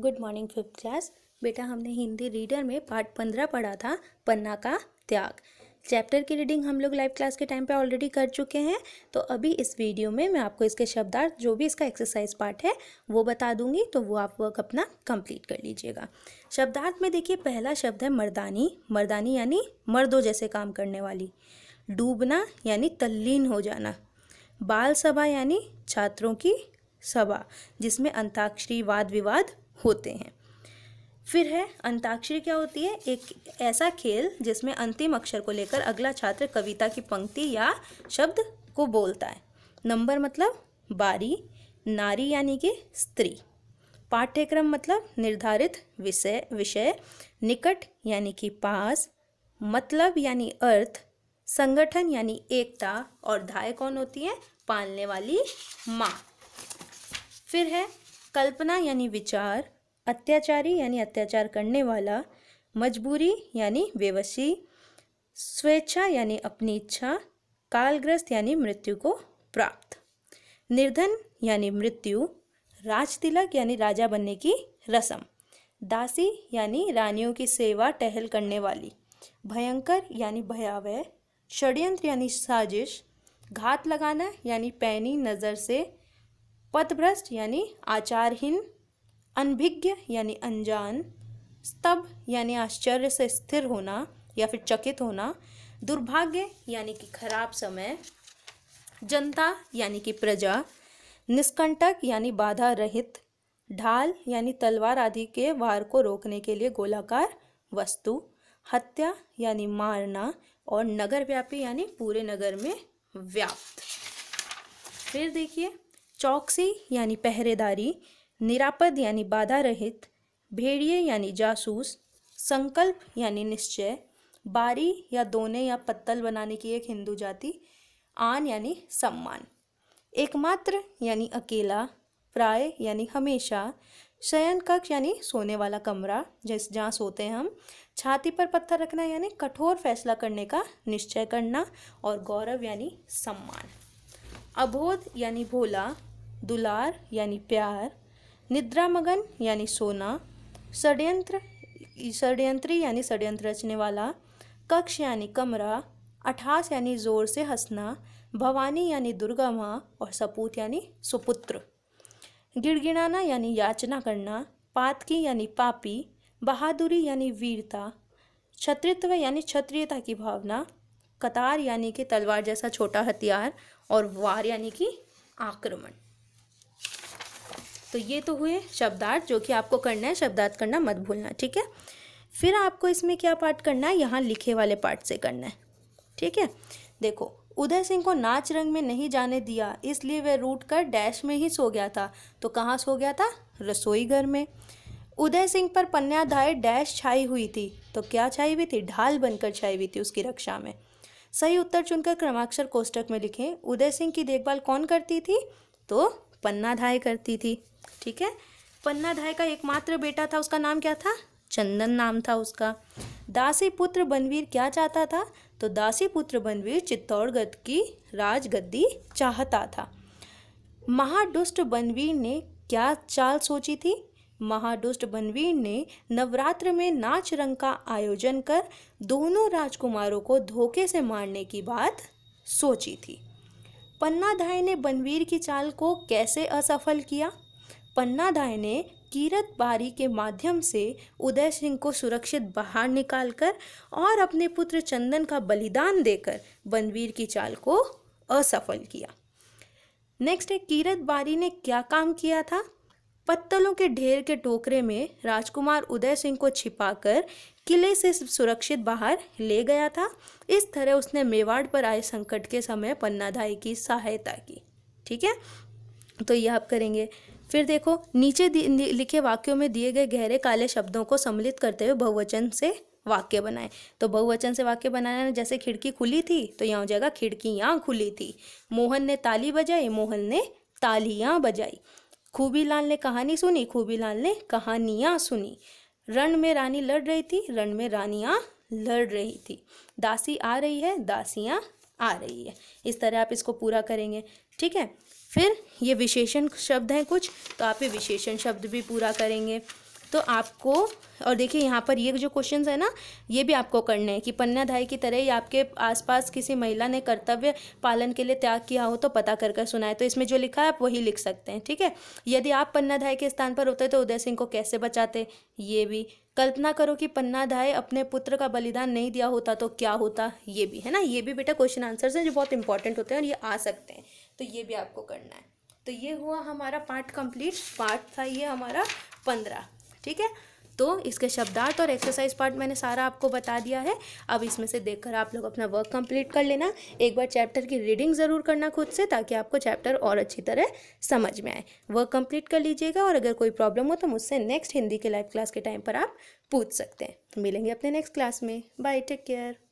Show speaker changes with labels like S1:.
S1: good morning fifth class बेटा हमने Hindi reader में पार्ट पंद्रह पढ़ा था पन्ना का त्याग चैप्टर की रीडिंग हम लोग लाइव क्लास के टाइम पे ऑलरेडी कर चुके हैं तो अभी इस वीडियो में मैं आपको इसके शब्दार्थ जो भी इसका एक्सरसाइज पार्ट है वो बता दूंगी तो वो आप वर्क अपना कंप्लीट कर लीजिएगा शब्दार्थ में देखिए पहला शब्द है मर्दानी मर्दानी यानी मर्दों जैसे काम करने वाली डूबना यानी तल्लीन हो जाना बाल सभा यानी छात्रों की सभा जिसमें अंताक्षरी वाद विवाद होते हैं फिर है अंताक्षरी क्या होती है एक ऐसा खेल जिसमें अंतिम अक्षर को लेकर अगला छात्र कविता की पंक्ति या शब्द को बोलता है नंबर मतलब बारी नारी यानी कि स्त्री पाठ्यक्रम मतलब निर्धारित विषय विषय निकट यानी कि पास मतलब यानी अर्थ संगठन यानी एकता और धाय कौन होती है पालने वाली माँ फिर है कल्पना यानी विचार अत्याचारी यानी अत्याचार करने वाला मजबूरी यानी बेवसी स्वेच्छा यानी अपनी इच्छा कालग्रस्त यानी मृत्यु को प्राप्त निर्धन यानी मृत्यु राजतिलक यानी राजा बनने की रस्म दासी यानी रानियों की सेवा टहल करने वाली भयंकर यानी भयावह षड्यंत्र यानी साजिश घात लगाना यानी पैनी नज़र से पथभ्रष्ट यानी आचारहीन अनभिज्ञ यानी अनजान स्तब यानी आश्चर्य से स्थिर होना या फिर चकित होना दुर्भाग्य यानी कि खराब समय जनता यानी कि प्रजा निष्कंटक यानी बाधा रहित ढाल यानी तलवार आदि के वार को रोकने के लिए गोलाकार वस्तु हत्या यानी मारना और नगर व्यापी यानी पूरे नगर में व्याप्त फिर देखिए चौकसी यानी पहरेदारी निरापद यानी बाधा रहित भेड़िए यानी जासूस संकल्प यानी निश्चय बारी या दोने या पत्तल बनाने की एक हिंदू जाति आन यानी सम्मान एकमात्र यानी अकेला प्राय यानी हमेशा शयन कक्ष यानी सोने वाला कमरा जिस जहाँ सोते हैं हम छाती पर पत्थर रखना यानी कठोर फैसला करने का निश्चय करना और गौरव यानी सम्मान अबोध यानी भोला दुलार यानी प्यार निद्रामगन यानी सोना षड्यंत्र षड्यंत्री यानी षड्यंत्र रचने वाला कक्ष यानी कमरा अठास यानी जोर से हंसना भवानी यानी दुर्गा माँ और सपूत यानी सुपुत्र गिड़गिड़ाना यानी याचना करना पातकी यानी पापी बहादुरी यानी वीरता क्षत्रित्व यानी क्षत्रियता की भावना कतार यानी कि तलवार जैसा छोटा हथियार और वार यानी कि आक्रमण तो ये तो हुए शब्दार्थ जो कि आपको करना है शब्दार्थ करना मत भूलना ठीक है फिर आपको इसमें क्या पार्ट करना है यहाँ लिखे वाले पार्ट से करना है ठीक है देखो उदय सिंह को नाच रंग में नहीं जाने दिया इसलिए वह रूट कर डैश में ही सो गया था तो कहाँ सो गया था रसोई घर में उदय सिंह पर पन्याधाय डैश छाई हुई थी तो क्या छाई हुई थी ढाल बनकर छाई हुई थी उसकी रक्षा में सही उत्तर चुनकर क्रमाक्षर कोष्टक में लिखें उदय सिंह की देखभाल कौन करती थी तो पन्ना धाय करती थी ठीक है पन्ना धाय का एकमात्र बेटा था उसका नाम क्या था चंदन नाम था उसका दासी पुत्र बनवीर क्या चाहता था तो दासी पुत्र बनवीर चित्तौड़गढ़ की राजगद्दी चाहता था महादुष्ट बनवीर ने क्या चाल सोची थी महादुष्ट बनवीर ने नवरात्र में नाच रंग का आयोजन कर दोनों राजकुमारों को धोखे से मारने की बात सोची थी पन्नाधाय ने बनवीर की चाल को कैसे असफल किया पन्नाधाय ने कीरत बारी के माध्यम से उदय सिंह को सुरक्षित बाहर निकालकर और अपने पुत्र चंदन का बलिदान देकर बनवीर की चाल को असफल किया नेक्स्ट है कीरत बारी ने क्या काम किया था पत्तलों के ढेर के टोकरे में राजकुमार उदय सिंह को छिपाकर किले से सुरक्षित बाहर ले गया था इस तरह उसने मेवाड़ पर आए संकट के समय पन्नाधाई की सहायता की ठीक है तो ये आप करेंगे फिर देखो नीचे लिखे वाक्यों में दिए गए गहरे काले शब्दों को सम्मिलित करते हुए बहुवचन से वाक्य बनाए तो बहुवचन से वाक्य बनाना जैसे खिड़की खुली थी तो यहाँ हो जाएगा खिड़कियाँ खुली थी मोहन ने ताली बजाई मोहन ने तालियाँ बजाई खूबीलाल ने कहानी सुनी खूबीलाल ने कहानियाँ सुनी रण में रानी लड़ रही थी रण में रानियाँ लड़ रही थी दासी आ रही है दासियाँ आ रही है इस तरह आप इसको पूरा करेंगे ठीक है फिर ये विशेषण शब्द हैं कुछ तो आप ये विशेषण शब्द भी पूरा करेंगे तो आपको और देखिए यहाँ पर ये जो क्वेश्चन है ना ये भी आपको करने हैं कि पन्नाधाई की तरह ही आपके आसपास किसी महिला ने कर्तव्य पालन के लिए त्याग किया हो तो पता कर कर सुनाए तो इसमें जो लिखा है आप वही लिख सकते हैं ठीक है यदि आप पन्नाधाई के स्थान पर होते तो उदय सिंह को कैसे बचाते ये भी कल्पना करो कि पन्नाधाय अपने पुत्र का बलिदान नहीं दिया होता तो क्या होता ये भी है ना ये भी बेटा क्वेश्चन आंसर्स हैं जो बहुत इंपॉर्टेंट होते हैं और ये आ सकते हैं तो ये भी आपको करना है तो ये हुआ हमारा पार्ट कंप्लीट पार्ट था ये हमारा पंद्रह ठीक है तो इसके शब्दार्थ और एक्सरसाइज पार्ट मैंने सारा आपको बता दिया है अब इसमें से देखकर आप लोग अपना वर्क कंप्लीट कर लेना एक बार चैप्टर की रीडिंग ज़रूर करना खुद से ताकि आपको चैप्टर और अच्छी तरह समझ में आए वर्क कंप्लीट कर लीजिएगा और अगर कोई प्रॉब्लम हो तो मुझसे नेक्स्ट हिंदी के लाइव क्लास के टाइम पर आप पूछ सकते हैं तो मिलेंगे अपने नेक्स्ट क्लास में बाय टेक केयर